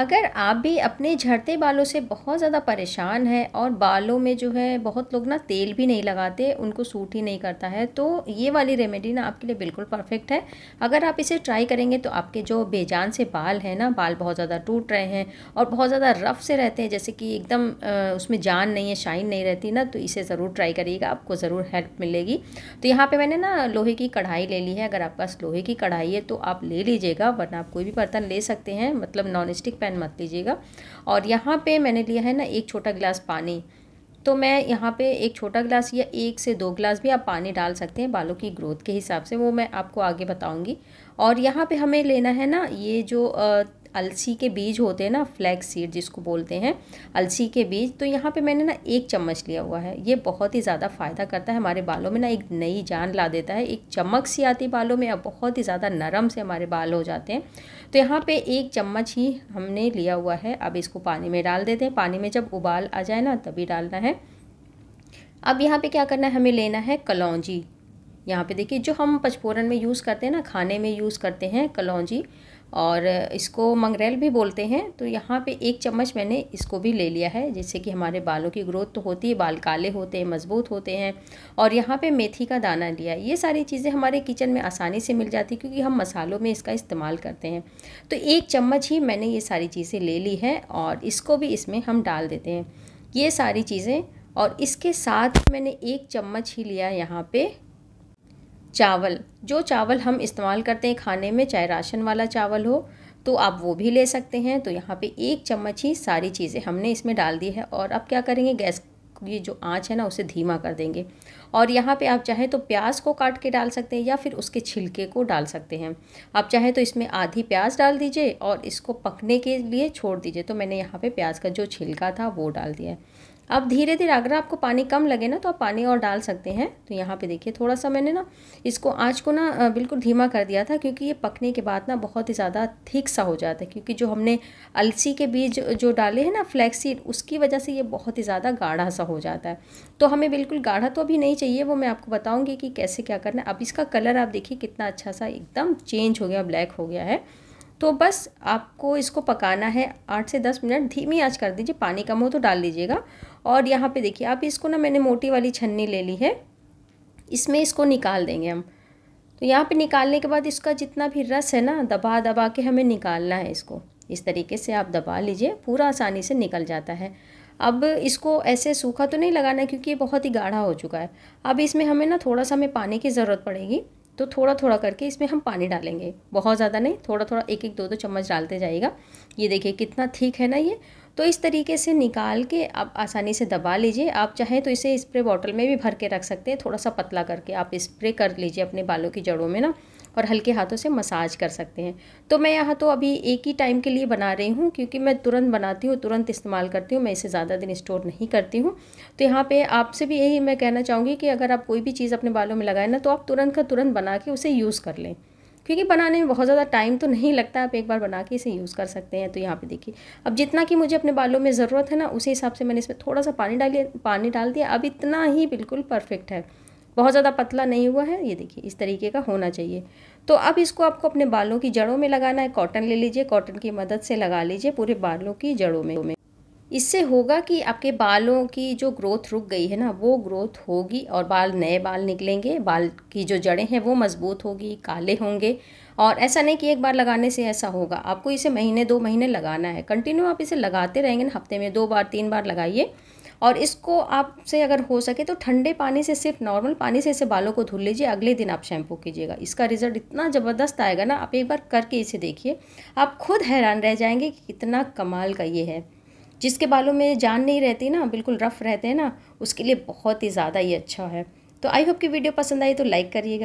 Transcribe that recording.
अगर आप भी अपने झड़ते बालों से बहुत ज़्यादा परेशान हैं और बालों में जो है बहुत लोग ना तेल भी नहीं लगाते उनको सूट ही नहीं करता है तो ये वाली रेमेडी ना आपके लिए बिल्कुल परफेक्ट है अगर आप इसे ट्राई करेंगे तो आपके जो बेजान से बाल हैं ना बाल बहुत ज़्यादा टूट रहे हैं और बहुत ज़्यादा रफ से रहते हैं जैसे कि एकदम उसमें जान नहीं है शाइन नहीं रहती ना तो इसे ज़रूर ट्राई करिएगा आपको ज़रूर हेल्प मिलेगी तो यहाँ पर मैंने ना लोहे की कढ़ाई ले ली है अगर आपके पास लोहे की कढ़ाई है तो आप ले लीजिएगा वरना आप कोई भी बर्तन ले सकते हैं मतलब नॉन स्टिक पैन मत लीजिएगा और यहाँ पे मैंने लिया है ना एक छोटा गिलास पानी तो मैं यहाँ पे एक छोटा गिलास या एक से दो गिलास भी आप पानी डाल सकते हैं बालों की ग्रोथ के हिसाब से वो मैं आपको आगे बताऊँगी और यहाँ पर हमें लेना है ना ये जो अलसी के बीज होते हैं ना फ्लैक्स सीड जिसको बोलते हैं अलसी के बीज तो यहाँ पे मैंने ना एक चम्मच लिया हुआ है ये बहुत ही ज़्यादा फ़ायदा करता है हमारे बालों में ना एक नई जान ला देता है एक चमक सी आती बालों में अब बहुत ही ज़्यादा नरम से हमारे बाल हो जाते हैं तो यहाँ पर एक चम्मच ही हमने लिया हुआ है अब इसको पानी में डाल देते हैं पानी में जब उबाल आ जाए ना तभी डालना है अब यहाँ पर क्या करना है हमें लेना है कलौजी यहाँ पे देखिए जो हम पचफोरन में यूज़ करते हैं ना खाने में यूज़ करते हैं कलौजी और इसको मंगरेल भी बोलते हैं तो यहाँ पे एक चम्मच मैंने इसको भी ले लिया है जिससे कि हमारे बालों की ग्रोथ तो होती है बाल काले होते हैं मज़बूत होते हैं और यहाँ पे मेथी का दाना लिया ये सारी चीज़ें हमारे किचन में आसानी से मिल जाती क्योंकि हम मसालों में इसका इस्तेमाल करते हैं तो एक चम्मच ही मैंने ये सारी चीज़ें ले ली है और इसको भी इसमें हम डाल देते हैं ये सारी चीज़ें और इसके साथ मैंने एक चम्मच ही लिया यहाँ पर चावल जो चावल हम इस्तेमाल करते हैं खाने में चाहे राशन वाला चावल हो तो आप वो भी ले सकते हैं तो यहाँ पे एक चम्मच ही सारी चीज़ें हमने इसमें डाल दी है और अब क्या करेंगे गैस ये जो आँच है ना उसे धीमा कर देंगे और यहाँ पे आप चाहें तो प्याज को काट के डाल सकते हैं या फिर उसके छिलके को डाल सकते हैं आप चाहें तो इसमें आधी प्याज डाल दीजिए और इसको पकने के लिए छोड़ दीजिए तो मैंने यहाँ पे प्याज का जो छिलका था वो डाल दिया है अब धीरे धीरे अगर आपको पानी कम लगे ना तो आप पानी और डाल सकते हैं तो यहाँ पे देखिए थोड़ा सा मैंने ना इसको आँच को ना बिल्कुल धीमा कर दिया था क्योंकि ये पकने के बाद ना बहुत ही ज़्यादा थिक सा हो जाता है क्योंकि जो हमने अलसी के बीज जो डाले हैं ना फ्लैक्सीड उसकी वजह से ये बहुत ही ज़्यादा गाढ़ा सा हो जाता है तो हमें बिल्कुल गाढ़ा तो अभी नहीं चाहिए वो मैं आपको बताऊँगी कि कैसे क्या करना है अब इसका कलर आप देखिए कितना अच्छा सा एकदम चेंज हो गया ब्लैक हो गया है तो बस आपको इसको पकाना है आठ से दस मिनट धीमी आज कर दीजिए पानी कम हो तो डाल दीजिएगा और यहाँ पे देखिए आप इसको ना मैंने मोटी वाली छन्नी ले ली है इसमें इसको निकाल देंगे हम तो यहाँ पे निकालने के बाद इसका जितना भी रस है ना दबा दबा के हमें निकालना है इसको इस तरीके से आप दबा लीजिए पूरा आसानी से निकल जाता है अब इसको ऐसे सूखा तो नहीं लगाना क्योंकि ये बहुत ही गाढ़ा हो चुका है अब इसमें हमें ना थोड़ा सा हमें पानी की ज़रूरत पड़ेगी तो थोड़ा थोड़ा करके इसमें हम पानी डालेंगे बहुत ज़्यादा नहीं थोड़ा थोड़ा एक एक दो दो चम्मच डालते जाएगा ये देखिए कितना ठीक है ना ये तो इस तरीके से निकाल के आप आसानी से दबा लीजिए आप चाहें तो इसे स्प्रे बॉटल में भी भर के रख सकते हैं थोड़ा सा पतला करके आप स्प्रे कर लीजिए अपने बालों की जड़ों में ना और हल्के हाथों से मसाज कर सकते हैं तो मैं यहाँ तो अभी एक ही टाइम के लिए बना रही हूँ क्योंकि मैं तुरंत बनाती हूँ तुरंत इस्तेमाल करती हूँ मैं इसे ज़्यादा दिन स्टोर नहीं करती हूँ तो यहाँ पर आपसे भी यही मैं कहना चाहूँगी कि अगर आप कोई भी चीज़ अपने बालों में लगाए ना तो आप तुरंत का तुरंत बना के उसे यूज़ कर लें क्योंकि बनाने में बहुत ज़्यादा टाइम तो नहीं लगता आप एक बार बना के इसे यूज़ कर सकते हैं तो यहाँ पे देखिए अब जितना कि मुझे अपने बालों में ज़रूरत है ना उसी हिसाब से मैंने इसमें थोड़ा सा पानी डालिए पानी डाल दिया अब इतना ही बिल्कुल परफेक्ट है बहुत ज़्यादा पतला नहीं हुआ है ये देखिए इस तरीके का होना चाहिए तो अब इसको आपको अपने बालों की जड़ों में लगाना है कॉटन ले लीजिए कॉटन की मदद से लगा लीजिए पूरे बालों की जड़ों में इससे होगा कि आपके बालों की जो ग्रोथ रुक गई है ना वो ग्रोथ होगी और बाल नए बाल निकलेंगे बाल की जो जड़ें हैं वो मज़बूत होगी काले होंगे और ऐसा नहीं कि एक बार लगाने से ऐसा होगा आपको इसे महीने दो महीने लगाना है कंटिन्यू आप इसे लगाते रहेंगे ना हफ्ते में दो बार तीन बार लगाइए और इसको आपसे अगर हो सके तो ठंडे पानी से सिर्फ नॉर्मल पानी से इसे बालों को धुल लीजिए अगले दिन आप शैम्पू कीजिएगा इसका रिज़ल्ट इतना ज़बरदस्त आएगा ना आप एक बार करके इसे देखिए आप खुद हैरान रह जाएंगे कि कितना कमाल का ये है जिसके बालों में जान नहीं रहती ना बिल्कुल रफ़ रहते हैं ना उसके लिए बहुत ही ज़्यादा ये अच्छा है तो आई होप की वीडियो पसंद आई तो लाइक करिएगा